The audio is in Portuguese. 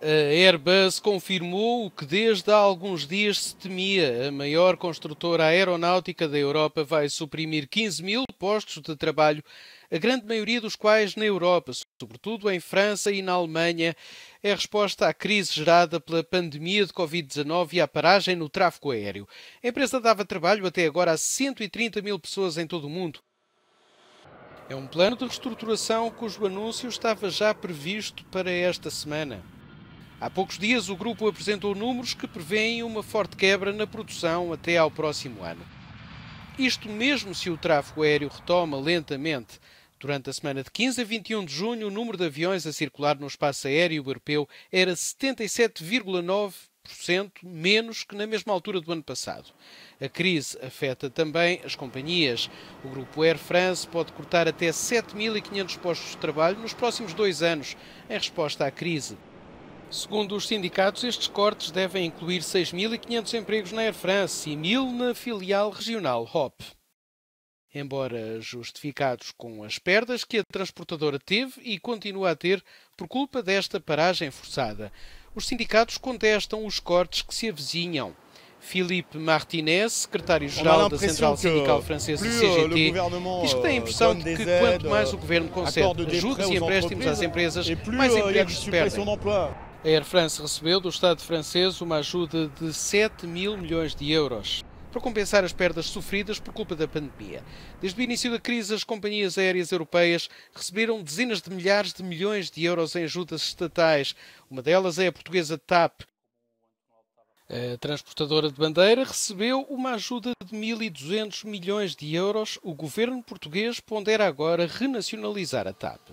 A Airbus confirmou o que desde há alguns dias se temia. A maior construtora aeronáutica da Europa vai suprimir 15 mil postos de trabalho, a grande maioria dos quais na Europa, sobretudo em França e na Alemanha. É resposta à crise gerada pela pandemia de Covid-19 e à paragem no tráfego aéreo. A empresa dava trabalho até agora a 130 mil pessoas em todo o mundo. É um plano de reestruturação cujo anúncio estava já previsto para esta semana. Há poucos dias, o grupo apresentou números que prevêem uma forte quebra na produção até ao próximo ano. Isto mesmo se o tráfego aéreo retoma lentamente. Durante a semana de 15 a 21 de junho, o número de aviões a circular no espaço aéreo europeu era 77,9% menos que na mesma altura do ano passado. A crise afeta também as companhias. O grupo Air France pode cortar até 7.500 postos de trabalho nos próximos dois anos, em resposta à crise. Segundo os sindicatos, estes cortes devem incluir 6.500 empregos na Air France e 1.000 na filial regional HOP. Embora justificados com as perdas que a transportadora teve e continua a ter por culpa desta paragem forçada, os sindicatos contestam os cortes que se avizinham. Philippe Martinez, secretário-geral da Central Sindical Francesa CGT, diz que tem a uh, impressão de que quanto mais o governo uh, concede ajudas e empréstimos às empresas, mais uh, empregos se perdem. A Air France recebeu do Estado francês uma ajuda de 7 mil milhões de euros para compensar as perdas sofridas por culpa da pandemia. Desde o início da crise, as companhias aéreas europeias receberam dezenas de milhares de milhões de euros em ajudas estatais. Uma delas é a portuguesa TAP. A transportadora de bandeira recebeu uma ajuda de 1.200 milhões de euros. O governo português pondera agora renacionalizar a TAP.